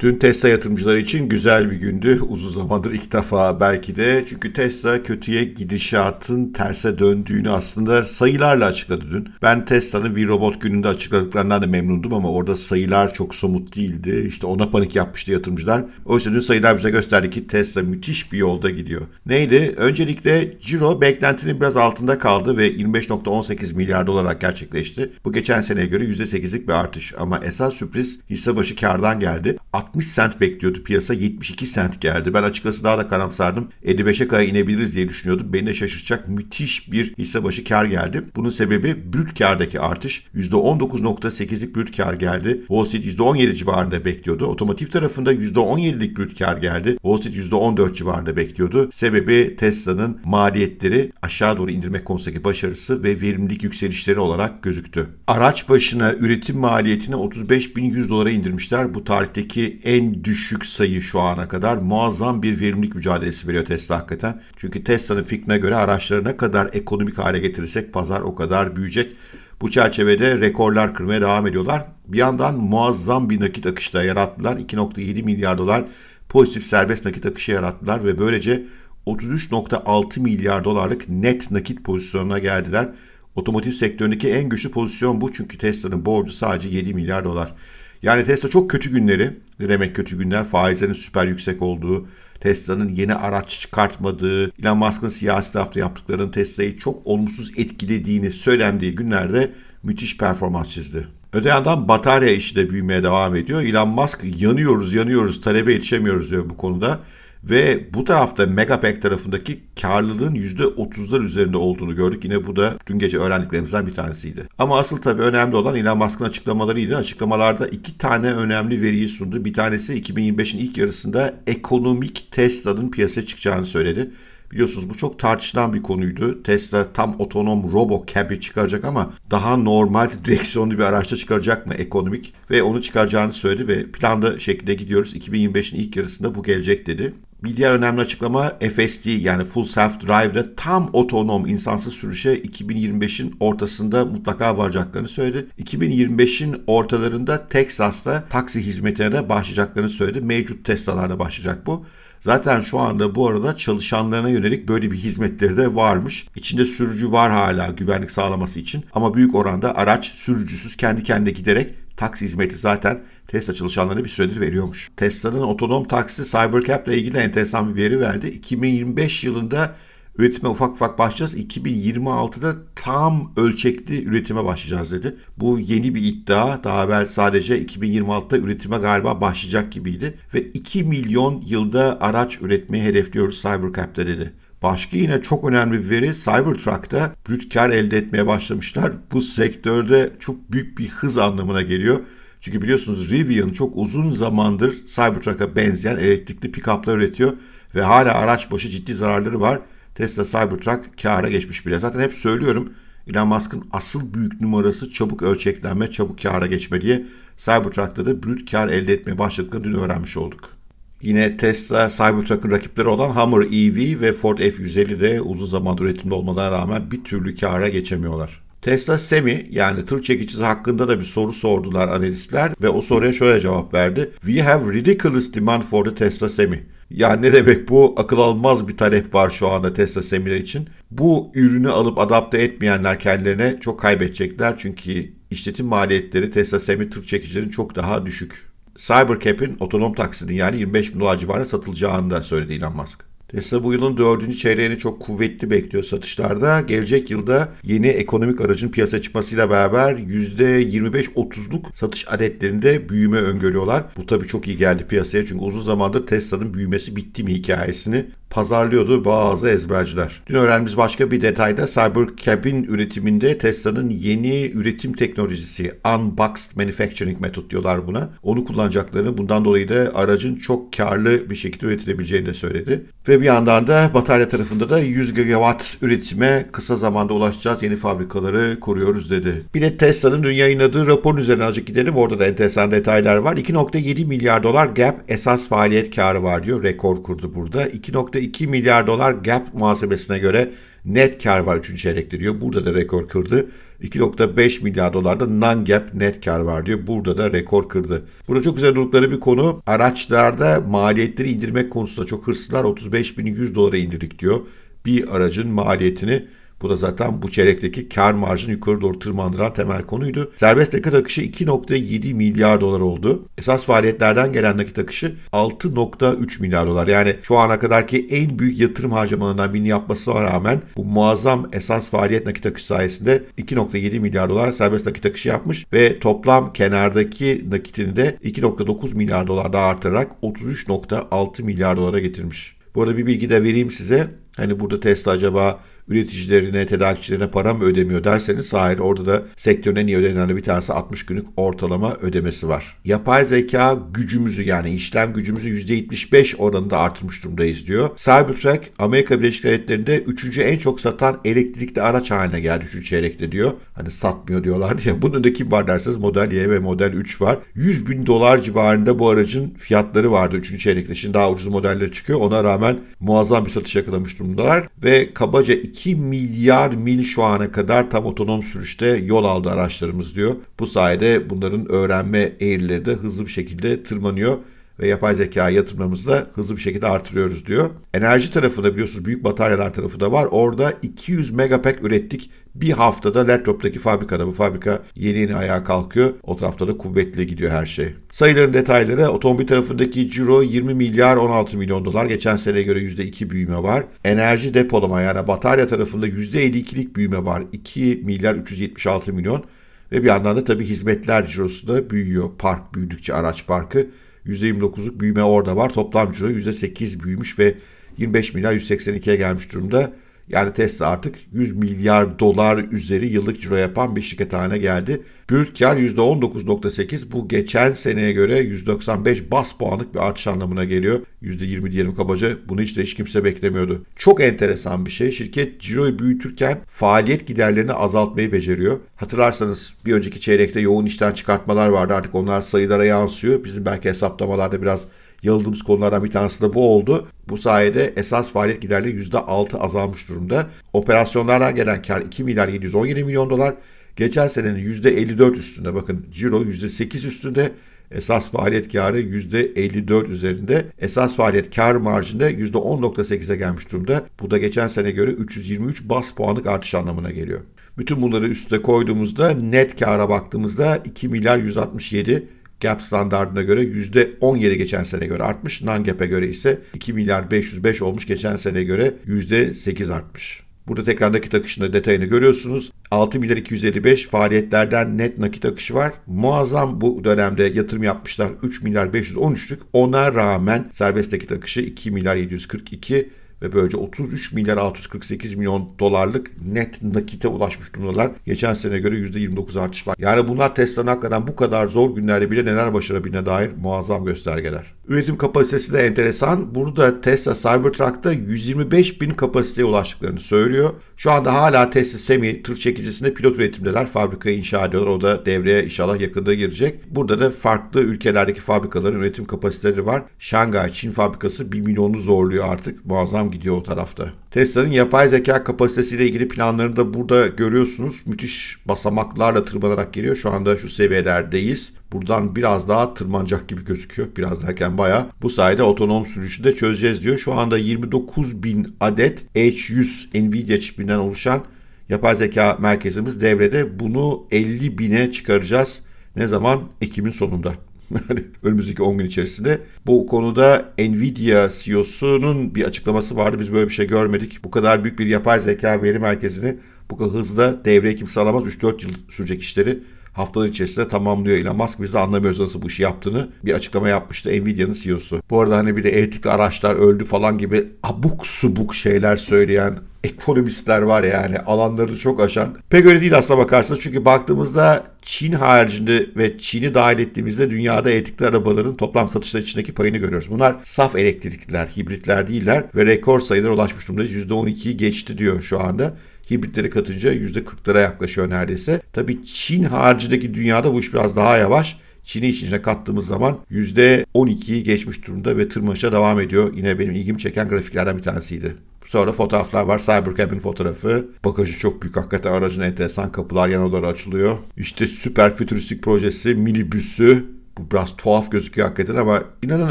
Dün Tesla yatırımcıları için güzel bir gündü. Uzun zamandır ilk defa belki de. Çünkü Tesla kötüye gidişatın terse döndüğünü aslında sayılarla açıkladı dün. Ben Tesla'nın bir robot gününde açıkladıklarından da memnundum ama orada sayılar çok somut değildi. İşte ona panik yapmıştı yatırımcılar. Oysa dün sayılar bize gösterdi ki Tesla müthiş bir yolda gidiyor. Neydi? Öncelikle ciro beklentinin biraz altında kaldı ve 25.18 milyar dolar gerçekleşti. Bu geçen seneye göre %8'lik bir artış ama esas sürpriz hisse başı kardan geldi. 60 sent bekliyordu piyasa 72 sent geldi. Ben açıkçası daha da karamsardım. 55'e kadar inebiliriz diye düşünüyordum. Beni de şaşırtacak müthiş bir hisse başı kar geldi. Bunun sebebi brüt kardaki artış. %19.8'lik brüt kar geldi. Wall Street %17 civarında bekliyordu. Otomotiv tarafında %17'lik brüt kar geldi. Wall Street %14 civarında bekliyordu. Sebebi Tesla'nın maliyetleri aşağı doğru indirmek konusundaki başarısı ve verimlilik yükselişleri olarak gözüktü. Araç başına üretim maliyetini 35.100 dolara indirmişler. Bu tarihteki en düşük sayı şu ana kadar. Muazzam bir verimlilik mücadelesi veriyor Tesla hakikaten. Çünkü Tesla'nın fikrine göre araçları ne kadar ekonomik hale getirirsek pazar o kadar büyüyecek. Bu çerçevede rekorlar kırmaya devam ediyorlar. Bir yandan muazzam bir nakit akışı da yarattılar. 2.7 milyar dolar pozitif serbest nakit akışı yarattılar ve böylece 33.6 milyar dolarlık net nakit pozisyonuna geldiler. Otomotiv sektöründeki en güçlü pozisyon bu çünkü Tesla'nın borcu sadece 7 milyar dolar. Yani Tesla çok kötü günleri ne demek kötü günler? Faizlerin süper yüksek olduğu, Tesla'nın yeni araç çıkartmadığı, Elon Musk'ın siyasi tarafta yaptıklarının Tesla'yı çok olumsuz etkilediğini söylendiği günlerde müthiş performans çizdi. Öte yandan batarya işi de büyümeye devam ediyor. Elon Musk yanıyoruz yanıyoruz talebe yetişemiyoruz diyor bu konuda. Ve bu tarafta Megapack tarafındaki karlılığın %30'lar üzerinde olduğunu gördük. Yine bu da dün gece öğrendiklerimizden bir tanesiydi. Ama asıl tabii önemli olan Elon Musk'ın açıklamalarıydı. Açıklamalarda iki tane önemli veriyi sundu. Bir tanesi 2025'in ilk yarısında ekonomik Tesla'nın piyasaya çıkacağını söyledi. Biliyorsunuz bu çok tartışılan bir konuydu. Tesla tam otonom robo cab'i çıkaracak ama daha normal direksiyonlu bir araçta çıkaracak mı ekonomik? Ve onu çıkaracağını söyledi ve planlı şekilde gidiyoruz. 2025'in ilk yarısında bu gelecek dedi. Bir diğer önemli açıklama FSD yani Full Self Drive'de tam otonom insansız sürüşe 2025'in ortasında mutlaka varacaklarını söyledi. 2025'in ortalarında Texas'ta taksi hizmetine de başlayacaklarını söyledi. Mevcut Tesla'larda başlayacak bu. Zaten şu anda bu arada çalışanlarına yönelik böyle bir hizmetleri de varmış. İçinde sürücü var hala güvenlik sağlaması için ama büyük oranda araç sürücüsüz kendi kendine giderek taksi hizmeti zaten Tesla çalışanlarına bir süredir veriyormuş. Tesla'nın otonom taksi Cybercab ile ilgili enteresan bir veri verdi. 2025 yılında üretime ufak ufak başlayacağız. 2026'da tam ölçekli üretime başlayacağız dedi. Bu yeni bir iddia. Daha evvel sadece 2026'da üretime galiba başlayacak gibiydi. Ve 2 milyon yılda araç üretmeyi hedefliyoruz Cybercab'da dedi. Başka yine çok önemli bir veri Cybertruck'ta büyük kar elde etmeye başlamışlar. Bu sektörde çok büyük bir hız anlamına geliyor. Çünkü biliyorsunuz Rivian çok uzun zamandır Cybertruck'a benzeyen elektrikli pikaplar üretiyor ve hala araç başı ciddi zararları var. Tesla Cybertruck kâra geçmiş bile. Zaten hep söylüyorum Elon Musk'ın asıl büyük numarası çabuk ölçeklenme, çabuk kâra geçme diye Cybertruck'ta da büyük kar elde etmeye başladıklarını dün öğrenmiş olduk. Yine Tesla sahibi Cybertruck'ın rakipleri olan Hummer EV ve Ford F-150 de uzun zamandır üretimde olmadan rağmen bir türlü kâra geçemiyorlar. Tesla Semi yani tır çekicisi hakkında da bir soru sordular analistler ve o soruya şöyle cevap verdi. We have ridiculous demand for the Tesla Semi. Yani ne demek bu akıl almaz bir talep var şu anda Tesla Semi'ler için. Bu ürünü alıp adapte etmeyenler kendilerine çok kaybedecekler çünkü işletim maliyetleri Tesla Semi tır çekicilerin çok daha düşük. Cybercap'in otonom taksinin yani 25 bin dolar civarına satılacağını da söyledi Elon Musk. Tesla bu yılın dördüncü çeyreğini çok kuvvetli bekliyor satışlarda. Gelecek yılda yeni ekonomik aracın piyasaya çıkmasıyla beraber %25-30'luk satış adetlerinde büyüme öngörüyorlar. Bu tabii çok iyi geldi piyasaya çünkü uzun zamandır Tesla'nın büyümesi bitti mi hikayesini pazarlıyordu bazı ezberciler. Dün öğrendiğimiz başka bir detayda Cybercab'in üretiminde Tesla'nın yeni üretim teknolojisi Unboxed Manufacturing Method diyorlar buna. Onu kullanacaklarını bundan dolayı da aracın çok karlı bir şekilde üretilebileceğini de söyledi. Ve bir yandan da batarya tarafında da 100 gigawatt üretime kısa zamanda ulaşacağız. Yeni fabrikaları koruyoruz dedi. Bir de Tesla'nın dün yayınladığı raporun üzerine azıcık gidelim. Orada da enteresan detaylar var. 2.7 milyar dolar Gap esas faaliyet karı var diyor. Rekor kurdu burada. 2. 2 milyar dolar gap muhasebesine göre net kar var 3. çeyrekte diyor. Burada da rekor kırdı. 2.5 milyar dolarda non-gap net kar var diyor. Burada da rekor kırdı. Burada çok güzel durdukları bir konu araçlarda maliyetleri indirmek konusunda çok hırslılar. 35.100 dolara indirdik diyor. Bir aracın maliyetini bu da zaten bu çeyrekteki kar marjını yukarı doğru tırmandıran temel konuydu. Serbest nakit akışı 2.7 milyar dolar oldu. Esas faaliyetlerden gelen nakit akışı 6.3 milyar dolar. Yani şu ana kadarki en büyük yatırım harcamalarından birini yapmasına rağmen bu muazzam esas faaliyet nakit akışı sayesinde 2.7 milyar dolar serbest nakit akışı yapmış ve toplam kenardaki nakitini de 2.9 milyar dolar daha artırarak 33.6 milyar dolara getirmiş. Bu arada bir bilgi de vereyim size. Hani burada Tesla acaba üreticilerine, tedarikçilerine para mı ödemiyor derseniz hayır orada da sektörün en iyi ödenenlerden bir tanesi 60 günlük ortalama ödemesi var. Yapay zeka gücümüzü yani işlem gücümüzü %75 oranında artırmış durumdayız diyor. Cybertruck Amerika Birleşik Devletleri'nde 3. en çok satan elektrikli araç haline geldi 3. çeyrekte diyor. Hani satmıyor diyorlar diye. Bunun önünde kim var derseniz Model Y ve Model 3 var. 100 bin dolar civarında bu aracın fiyatları vardı 3. çeyrekte. Şimdi daha ucuz modeller çıkıyor. Ona rağmen muazzam bir satış yakalamış durumdalar ve kabaca 2 2 milyar mil şu ana kadar tam otonom sürüşte yol aldı araçlarımız diyor. Bu sayede bunların öğrenme eğrileri de hızlı bir şekilde tırmanıyor ve yapay zeka yatırımlarımızı da hızlı bir şekilde artırıyoruz diyor. Enerji tarafında biliyorsunuz büyük bataryalar tarafı da var. Orada 200 megapack ürettik. Bir haftada Lertop'taki fabrikada bu fabrika yeni yeni ayağa kalkıyor. O tarafta da kuvvetli gidiyor her şey. Sayıların detayları otomobil tarafındaki ciro 20 milyar 16 milyon dolar. Geçen seneye göre %2 büyüme var. Enerji depolama yani batarya tarafında %52'lik büyüme var. 2 milyar 376 milyon. Ve bir yandan da tabii hizmetler cirosu da büyüyor. Park büyüdükçe araç parkı. %29'luk büyüme orada var. Toplam ciro %8 büyümüş ve 25 milyar 182'ye gelmiş durumda. Yani Tesla artık 100 milyar dolar üzeri yıllık ciro yapan bir şirket haline geldi. Brüt kar %19.8 bu geçen seneye göre 195 bas puanlık bir artış anlamına geliyor. %20 diyelim kabaca bunu hiç de hiç kimse beklemiyordu. Çok enteresan bir şey şirket ciroyu büyütürken faaliyet giderlerini azaltmayı beceriyor. Hatırlarsanız bir önceki çeyrekte yoğun işten çıkartmalar vardı artık onlar sayılara yansıyor. Bizim belki hesaplamalarda biraz yanıldığımız konulardan bir tanesi de bu oldu. Bu sayede esas faaliyet giderleri %6 azalmış durumda. Operasyonlardan gelen kar 2 milyar 717 milyon dolar. Geçen senenin %54 üstünde bakın ciro %8 üstünde Esas faaliyet karı %54 üzerinde. Esas faaliyet kar marjında %10.8'e gelmiş durumda. Bu da geçen sene göre 323 bas puanlık artış anlamına geliyor. Bütün bunları üste koyduğumuzda net kara baktığımızda 2 milyar 167 GAP standartına göre %17 geçen sene göre artmış. Non-GAP'e göre ise 2 milyar 505 olmuş geçen sene göre %8 artmış. Burada tekrar nakit akışında detayını görüyorsunuz. 6 milyar 255 faaliyetlerden net nakit akışı var. Muazzam bu dönemde yatırım yapmışlar 3 milyar 513'lük. Ona rağmen serbest nakit akışı 2 milyar 742 ve böylece 33 milyar 648 milyon dolarlık net nakite ulaşmış durumdalar. Geçen sene göre %29 artış var. Yani bunlar Tesla'nın hakikaten bu kadar zor günlerde bile neler başarabildiğine dair muazzam göstergeler. Üretim kapasitesi de enteresan. Burada Tesla Cybertruck'ta 125 bin kapasiteye ulaştıklarını söylüyor. Şu anda hala Tesla Semi tır çekicisinde pilot üretimdeler. Fabrikayı inşa ediyorlar. O da devreye inşallah yakında girecek. Burada da farklı ülkelerdeki fabrikaların üretim kapasiteleri var. Şangay Çin fabrikası 1 milyonu zorluyor artık. Muazzam gidiyor o tarafta. Tesla'nın yapay zeka kapasitesiyle ilgili planlarını da burada görüyorsunuz. Müthiş basamaklarla tırmanarak geliyor. Şu anda şu seviyelerdeyiz. Buradan biraz daha tırmanacak gibi gözüküyor. Biraz derken baya. Bu sayede otonom sürüşü de çözeceğiz diyor. Şu anda 29 bin adet H100 Nvidia çipinden oluşan yapay zeka merkezimiz devrede. Bunu 50 bine çıkaracağız. Ne zaman? Ekim'in sonunda. Yani önümüzdeki 10 gün içerisinde. Bu konuda Nvidia CEO'sunun bir açıklaması vardı. Biz böyle bir şey görmedik. Bu kadar büyük bir yapay zeka veri merkezini bu kadar hızlı devreye kimse alamaz. 3-4 yıl sürecek işleri haftalar içerisinde tamamlıyor Elon Musk. Biz de anlamıyoruz nasıl bu işi yaptığını. Bir açıklama yapmıştı Nvidia'nın CEO'su. Bu arada hani bir de elektrikli araçlar öldü falan gibi abuk subuk şeyler söyleyen ekonomistler var yani alanları çok aşan. Pek öyle değil aslına bakarsınız çünkü baktığımızda Çin haricinde ve Çin'i dahil ettiğimizde dünyada elektrikli arabaların toplam satışlar içindeki payını görüyoruz. Bunlar saf elektrikliler, hibritler değiller ve rekor sayılara ulaşmış durumda. %12'yi geçti diyor şu anda hibritlere katınca %40'lara yaklaşıyor neredeyse. Tabii Çin haricindeki dünyada bu iş biraz daha yavaş. Çin'i iç içine kattığımız zaman %12'yi geçmiş durumda ve tırmanışa devam ediyor. Yine benim ilgimi çeken grafiklerden bir tanesiydi. Sonra fotoğraflar var. Cybercab'in fotoğrafı. Bagajı çok büyük. Hakikaten aracın enteresan kapılar yan odalara açılıyor. İşte süper fütüristik projesi, minibüsü. Bu biraz tuhaf gözüküyor hakikaten ama inanın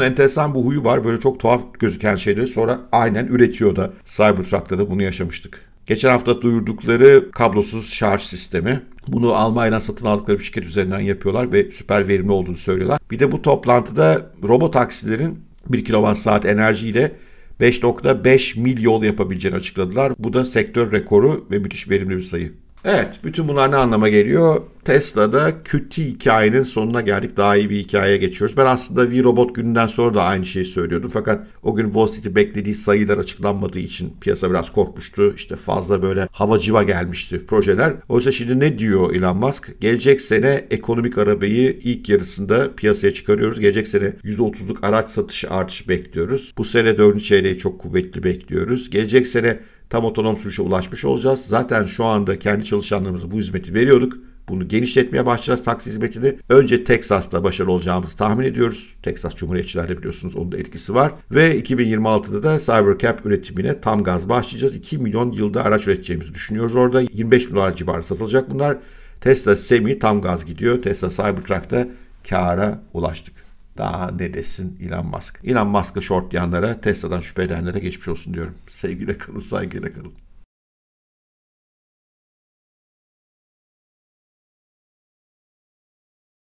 enteresan bu huyu var. Böyle çok tuhaf gözüken şeyleri sonra aynen üretiyor da. Cybertruck'ta da bunu yaşamıştık. Geçen hafta duyurdukları kablosuz şarj sistemi. Bunu Almanya'dan satın aldıkları bir şirket üzerinden yapıyorlar ve süper verimli olduğunu söylüyorlar. Bir de bu toplantıda robot taksilerin 1 kWh enerjiyle 5.5 mil yol yapabileceğini açıkladılar. Bu da sektör rekoru ve müthiş verimli bir sayı. Evet, bütün bunlar ne anlama geliyor? Tesla'da kötü hikayenin sonuna geldik. Daha iyi bir hikayeye geçiyoruz. Ben aslında V Robot gününden sonra da aynı şeyi söylüyordum. Fakat o gün Wall Street'i beklediği sayılar açıklanmadığı için piyasa biraz korkmuştu. İşte fazla böyle hava civa gelmişti projeler. Oysa şimdi ne diyor Elon Musk? Gelecek sene ekonomik arabayı ilk yarısında piyasaya çıkarıyoruz. Gelecek sene %30'luk araç satışı artışı bekliyoruz. Bu sene 4. çeyreği çok kuvvetli bekliyoruz. Gelecek sene tam otonom sürüşe ulaşmış olacağız. Zaten şu anda kendi çalışanlarımıza bu hizmeti veriyorduk. Bunu genişletmeye başlayacağız taksi hizmetini. Önce Texas'ta başarılı olacağımızı tahmin ediyoruz. Teksas Cumhuriyetçilerde biliyorsunuz onun da etkisi var. Ve 2026'da da Cybercab üretimine tam gaz başlayacağız. 2 milyon yılda araç üreteceğimizi düşünüyoruz orada. 25 milyar dolar civarı satılacak bunlar. Tesla Semi tam gaz gidiyor. Tesla Cybertruck'ta kâra ulaştık. Daha ne desin Elon Musk. Elon Musk'ı short yanlara, Tesla'dan şüphe edenlere geçmiş olsun diyorum. Sevgiyle kalın, saygıyla kalın.